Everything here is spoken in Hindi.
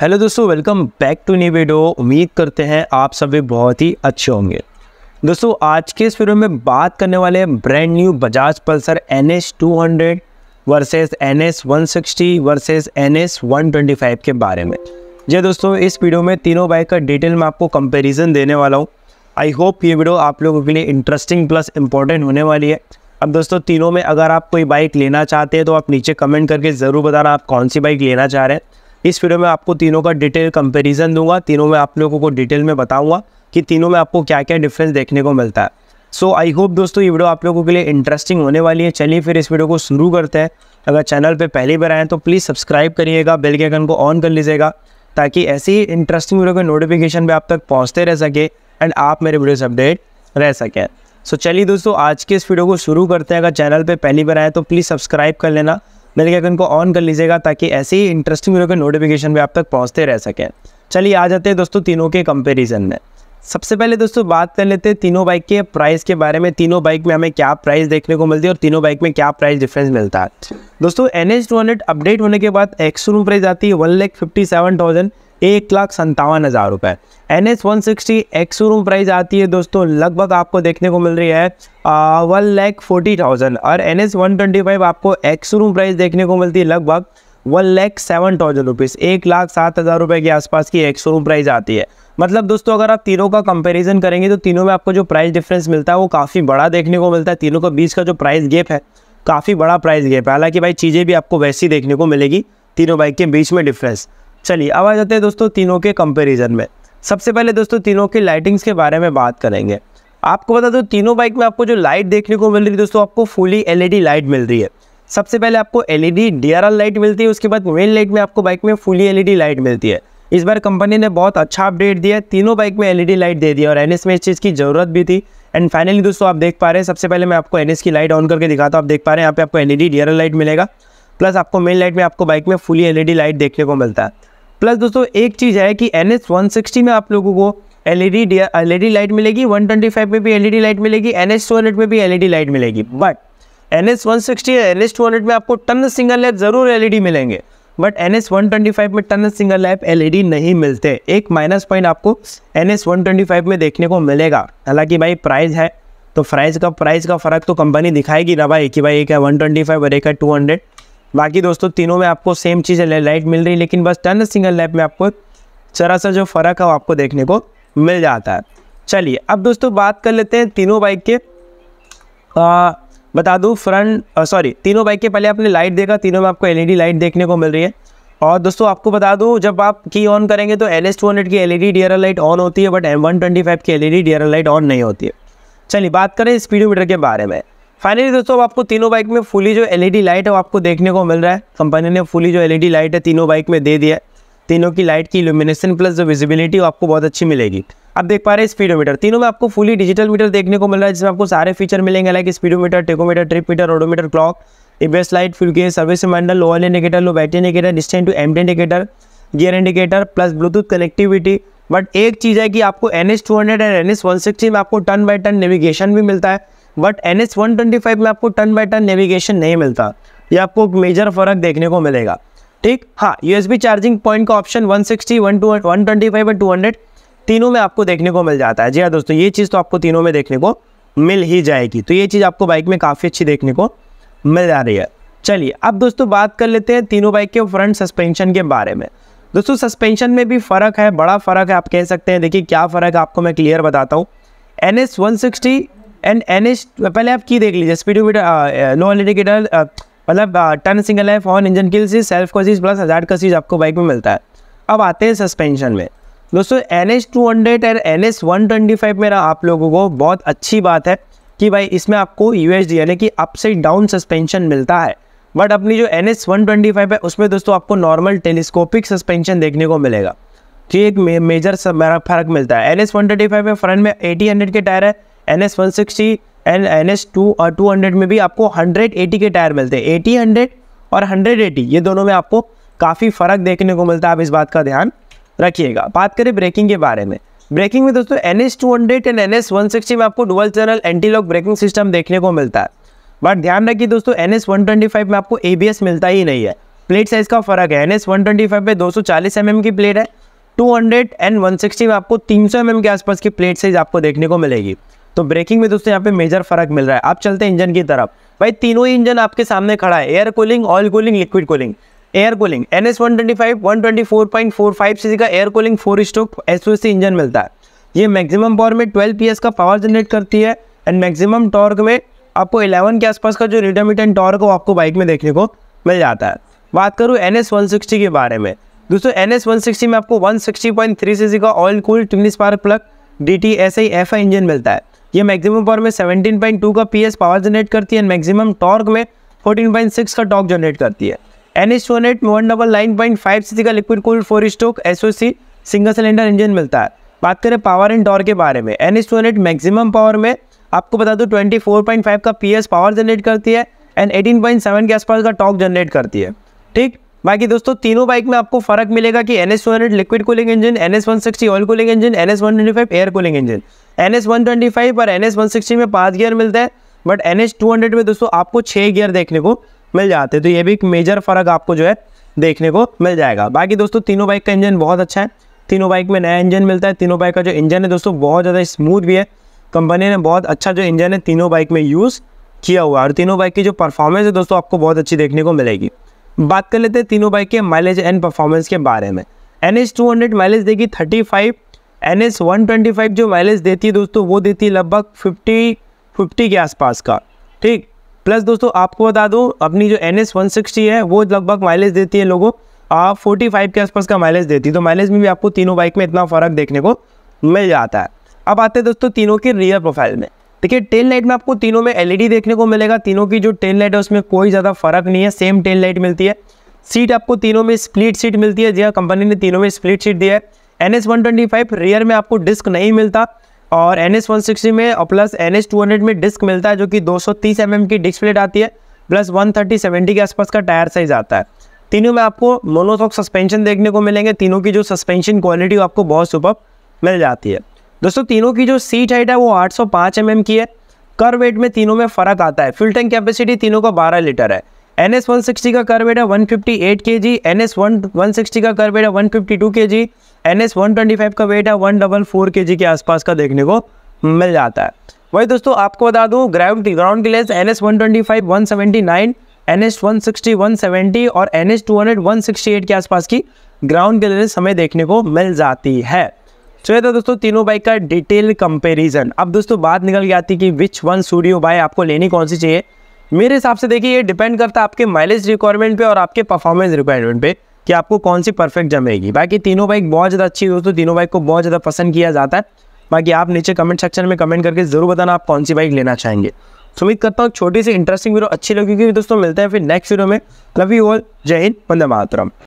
हेलो दोस्तों welcome back to new video उम्मीद करते हैं आप सभी बहुत ही अच्छे होंगे दोस्तों आज के इस वीडियो में बात करने वाले हैं brand new Bajaj Pulsar N S two hundred versus N S one sixty versus N S one twenty five के बारे में जी हाँ दोस्तों इस वीडियो में तीनों बाइक का डिटेल में आपको कंपेरिजन देने वाला हूँ आई होप ये वीडियो आप लोगों के लिए इंटरेस्टिंग प्लस इंपॉर्टेंट होने वाली है अब दोस्तों तीनों में अगर आप कोई बाइक लेना चाहते हैं तो आप नीचे कमेंट करके ज़रूर बताना आप कौन सी बाइक लेना चाह रहे हैं इस वीडियो में आपको तीनों का डिटेल कंपेरिजन दूंगा तीनों में आप लोगों को डिटेल में बताऊंगा कि तीनों में आपको क्या क्या डिफरेंस देखने को मिलता है सो आई होप दोस्तों ये वीडियो आप लोगों के लिए इंटरेस्टिंग होने वाली है चलिए फिर इस वीडियो को शुरू करते हैं अगर चैनल पर पहली बार आएँ तो प्लीज़ सब्सक्राइब करिएगा बेल के आइकन को ऑन कर लीजिएगा ताकि ऐसी इंटरेस्टिंग वीडियो के नोटिफिकेशन भी आप तक पहुँचते रह सके एंड आप मेरे वीडियो से अपडेट रह सकें सो so, चलिए दोस्तों आज के इस वीडियो को शुरू करते हैं अगर चैनल पे पहली बार आए तो प्लीज़ सब्सक्राइब कर लेना मेरे आइकन को ऑन कर लीजिएगा ताकि ऐसे ही इंटरेस्टिंग वीडियो के नोटिफिकेशन भी आप तक पहुँचते रह सकें चलिए आ जाते हैं दोस्तों तीनों के कंपेरिजन में सबसे पहले दोस्तों बात कर लेते हैं तीनों बाइक के प्राइस के बारे में तीनों बाइक में हमें क्या प्राइस देखने को मिलती है और तीनों बाइक में क्या प्राइस डिफरेंस मिलता है दोस्तों एन एच अपडेट होने के बाद एक्स रूम प्राइस आती है one lakh fifty seven thousand एक लाख संतावन हज़ार रुपये N S one sixty ex room price आती है दोस्तों लगभग आपको देखने को मिल रही है वन लैख फोर्टी थाउजेंड और N S one twenty five आपको एक्स रूम प्राइस देखने को मिलती है लगभग one lakh seven thousand rupees एक लाख सात हज़ार रुपये के आसपास की एक्स रूम प्राइस आती है मतलब दोस्तों अगर आप तीनों का कंपेरिजन करेंगे तो तीनों में आपको जो प्राइस डिफरेंस मिलता है वो काफ़ी बड़ा देखने को मिलता है तीनों के बीच का जो प्राइस गेप है काफ़ी बड़ा प्राइस गेप है हालांकि भाई चीज़ें भी आपको वैसी देखने को मिलेगी तीनों बाइक के बीच में डिफरेंस चलिए अब आ जाते हैं दोस्तों तीनों के कंपैरिजन में सबसे पहले दोस्तों तीनों के लाइटिंग्स के बारे में बात करेंगे आपको बता दो तीनों बाइक में आपको जो लाइट देखने को मिल रही है दोस्तों आपको फुली एलईडी लाइट मिल रही है सबसे पहले आपको एलईडी डीआरएल लाइट मिलती है उसके बाद मेन लाइट में आपको बाइक में फुली एलईडी लाइट मिलती है इस बार कंपनी ने बहुत अच्छा अपडेट दिया है तीनों बाइक में एलईडी लाइट दे दी और एनएस में इस चीज़ की ज़रूरत भी थी एंड फाइनली दोस्तों आप देख पा रहे हैं सबसे पहले मैं आपको एनएस की लाइट ऑन करके दिखाता हूँ आप देख पा रहे हैं यहाँ पे आपको एलईडी डीआरएल लाइट मिलेगा प्लस आपको मेन लाइट में आपको बाइक में फुली एलईडी लाइट देखने को मिलता है प्लस दोस्तों एक चीज़ है कि एन एस वन सिक्सटी में आप लोगों को L L E D light मिलेगी वन ट्वेंटी फाइव में भी एल ई डी लाइट मिलेगी एन एस टू हंड्रेड में भी एल ई डी लाइट मिलेगी but N S one sixty या एन एस टू हंड्रेड में आपको टन सिंगल लैप ज़रूर एल ई डी मिलेंगे but N S one twenty five में turn signal lamp L E D नहीं मिलते एक माइनस पॉइंट आपको N S one twenty five में देखने को मिलेगा हालांकि भाई प्राइस है तो प्राइस का प्राइस का फ़र्क तो कंपनी दिखाएगी ना भाई कि भाई एक है वन ट्वेंटी फाइव और एक है टू हंड्रेड बाकी दोस्तों तीनों में आपको सेम चीज़ लाइट मिल रही है लेकिन बस टन सिंगल लैप में आपको जरा सा जो फ़र्क है वो आपको देखने को मिल जाता है चलिए अब दोस्तों बात कर लेते हैं तीनों बाइक के आ, बता दूँ फ्रंट सॉरी तीनों बाइक के पहले आपने लाइट देखा तीनों में आपको एल लाइट e देखने को मिल रही है और दोस्तों आपको बता दूं जब आप की ऑन करेंगे तो एल एस टू हंड्रेड की L E D D R light on होती है but M one twenty five की L E D D light on नहीं होती है चलिए बात करें स्पीडोमीटर के बारे में फाइनली दोस्तों अब आपको तीनों बाइक में फुली जो एलईडी लाइट है वो आपको देखने को मिल रहा है कंपनी ने फुली जो एलईडी लाइट है तीनों बाइक में दे दिया है तीनों की लाइट की इल्यूमिनेशन प्लस जो विजिबिलिटी वो आपको बहुत अच्छी मिलेगी आप देख पा रहे हैं स्पीडोमीटर तीनों में आपको फुली डिजिटल मीटर देखने को मिल रहा है जिसमें आपको सारे फीचर मिलेंगे like speedometer tachometer trip meter odometer clock ABS light fuel gear service low लोअल indicator low battery indicator distance to एम indicator gear indicator plus bluetooth connectivity but एक चीज़ है कि आपको N S two hundred and N S one sixty में आपको टन बाई टन नेविगेशन भी मिलता है but N S one twenty five में आपको टन बाई टन नेविगेशन नहीं मिलता ये आपको मेजर फर्क देखने को मिलेगा ठीक हाँ बी चार्जिंग पॉइंट का option one one sixty twenty five and और हंड्रेड तीनों में आपको देखने को मिल जाता है जी हाँ दोस्तों ये चीज़ तो आपको तीनों में देखने को मिल ही जाएगी तो ये चीज़ आपको बाइक में काफ़ी अच्छी देखने को मिल जा रही है चलिए अब दोस्तों बात कर लेते हैं तीनों बाइक के फ्रंट सस्पेंशन के बारे में दोस्तों सस्पेंशन में भी फ़र्क है बड़ा फ़र्क है आप कह सकते हैं देखिए क्या फ़र्क है आपको मैं क्लियर बताता हूँ N S one sixty and N S पहले आप की देख लीजिए स्पीडोमीटर लो इंडिकेटर मतलब टर्न सिंगल है फॉन engine kill switch self switch plus hazard switch आपको बाइक में मिलता है अब आते हैं सस्पेंशन में दोस्तों N S two hundred and N S one twenty five मेरा आप लोगों को बहुत अच्छी बात है कि भाई इसमें आपको यू एस डी यानी कि अप से डाउन सस्पेंशन मिलता है बट अपनी जो N S one twenty five है उसमें दोस्तों आपको नॉर्मल टेलीस्कोपिक सस्पेंशन देखने को मिलेगा तो एक मेजर फर्क मिलता है N S one twenty five में फ्रंट में एटी हंड्रेड के टायर है N S one sixty and N S two और टू हंड्रेड में भी आपको हंड्रेड एटी के टायर मिलते हैं एटी हंड्रेड और हंड्रेड एटी ये दोनों में आपको काफ़ी फ़र्क देखने को मिलता है आप इस बात का ध्यान रखिएगा बात करें ब्रेकिंग के बारे में ब्रेकिंग में दोस्तों N S two hundred and N S one sixty में आपको dual channel antilock braking system देखने को मिलता है बट ध्यान रखिए दोस्तों N S one twenty five में आपको ए बी एस मिलता ही नहीं है प्लेट साइज का फर्क है N S one twenty five में दो सौ चालीस एम एम की प्लेट है two hundred and one sixty में आपको तीन सौ एम एम के आसपास की प्लेट साइज आपको देखने को मिलेगी तो ब्रेकिंग में दोस्तों यहाँ पे मेजर फर्क मिल रहा है आप चलते हैं इंजन की तरफ भाई तीनों ही इंजन आपके सामने खड़ा है air cooling oil cooling liquid cooling air cooling N S one twenty five one twenty four point four five C का air cooling four stroke S O C engine मिलता है ये मैक्सिमम पावर में ट्वेल्व पी एस का पावर जनरेट करती है एंड मैक्सिमम टॉर्क में आपको 11 के आसपास का जो रिटर्मिटेंट टॉर्क वो आपको बाइक में देखने को मिल जाता है बात करूँ एन एस के बारे में दोस्तों एन एस में आपको 160.3 सीसी का oil cool twin spark plug D T S I F I engine मिलता है ये मैक्सिमम पावर में 17.2 का पीएस पावर जनरेट करती है मैक्सिमम टॉर्क में 14.6 का टॉर्क जनरेट करती है N S one eight one double nine point five C का liquid cool four stroke S single cylinder engine मिलता है बात करें पावर एंड टॉर्क के बारे में N S one eight maximum power में आपको बता दूँ 24.5 का पीएस पावर जनरेट करती है एंड 18.7 के आसपास का टॉक जनरेट करती है ठीक बाकी दोस्तों तीनों बाइक में आपको फर्क मिलेगा कि N S liquid cooling engine N S oil cooling engine N S air cooling engine N S और एन एस में पाँच गियर मिलता है बट एन एस में दोस्तों आपको छः गियर देखने को मिल जाते हैं तो ये भी एक मेजर फर्क आपको जो है देखने को मिल जाएगा बाकी दोस्तों तीनों बाइक का इंजन बहुत अच्छा है तीनों बाइक में नया इंजन मिलता है तीनों बाइक का जो इंजन है दोस्तों बहुत ज़्यादा स्मूथ भी है कंपनी ने बहुत अच्छा जो इंजन है तीनों बाइक में यूज़ किया हुआ है और तीनों बाइक की जो परफॉर्मेंस है दोस्तों आपको बहुत अच्छी देखने को मिलेगी बात कर लेते हैं तीनों बाइक के माइलेज एंड परफॉर्मेंस के बारे में N H two hundred mileage देगी thirty five N S one twenty five जो माइलेज देती है दोस्तों वो देती है लगभग फिफ्टी फिफ्टी के आसपास का ठीक प्लस दोस्तों आपको बता दूँ अपनी जो एन एस वन सिक्सटी है वो लगभग माइलेज देती है लोगों फोर्टी फाइव के आसपास का माइलेज देती है तो माइलेज में भी आपको तीनों बाइक में इतना फ़र्क देखने को मिल जाता है अब आते हैं दोस्तों तीनों के रियर प्रोफाइल में देखिए टेल लाइट में आपको तीनों में एलईडी देखने को मिलेगा तीनों की जो टेल लाइट है उसमें कोई ज़्यादा फर्क नहीं है सेम टेल लाइट मिलती है सीट आपको तीनों में स्प्लिट सीट मिलती है जी हाँ कंपनी ने तीनों में स्प्लिट सीट दिया है N S one twenty five rear में आपको डिस्क नहीं मिलता और एन एस वन सिक्सटी में और plus N S two hundred में डिस्क मिलता है जो कि दो सौ तीस एम एम की डिस्क प्लेट आती है प्लस वन थर्टी सेवेंटी के आसपास का टायर साइज आता है तीनों में आपको मोनोथॉक सस्पेंशन देखने को मिलेंगे तीनों की जो सस्पेंशन क्वालिटी आपको बहुत सुपर मिल जाती है दोस्तों तीनों की जो सीट हाइट है वो 805 सौ mm की है कर वेट में तीनों में फ़र्क आता है फिल टैंक कैपेसिटी तीनों का 12 लीटर है एन एस वन सिक्सटी का कर वेट है one fifty eight K G N S one one sixty का कर वेट है one fifty two K G N S one twenty five का वेट है one double four K G के आसपास का देखने को मिल जाता है वही दोस्तों आपको बता दूँ ground ground clearance N S one twenty five one seventy nine N S one sixty one seventy और N S two hundred one sixty eight के आसपास की ग्राउंड क्लियरेंस हमें देखने को मिल जाती है तो ये था दोस्तों तीनों बाइक का डिटेल कंपैरिजन अब दोस्तों बात निकल के आती कि विच वन स्टूडियो बाइक आपको लेनी कौन सी चाहिए मेरे हिसाब से देखिए ये डिपेंड करता है आपके माइलेज रिक्वायरमेंट पे और आपके परफॉर्मेंस रिक्वायरमेंट पे कि आपको कौन सी परफेक्ट जमेगी बाकी तीनों बाइक बहुत ज़्यादा अच्छी दोस्तों तीनों बाइक को बहुत ज़्यादा पसंद किया जाता है बाकी आप नीचे कमेंट सेक्शन में कमेंट करके ज़रूर बताना आप कौन सी बाइक लेना चाहेंगे उम्मीद करता हूँ छोटी सी इंटरेस्टिंग वीडियो अच्छी लगेगी दोस्तों मिलते हैं फिर नेक्स्ट वीडियो में लव यू ऑल जय हिंद वंदे मातरम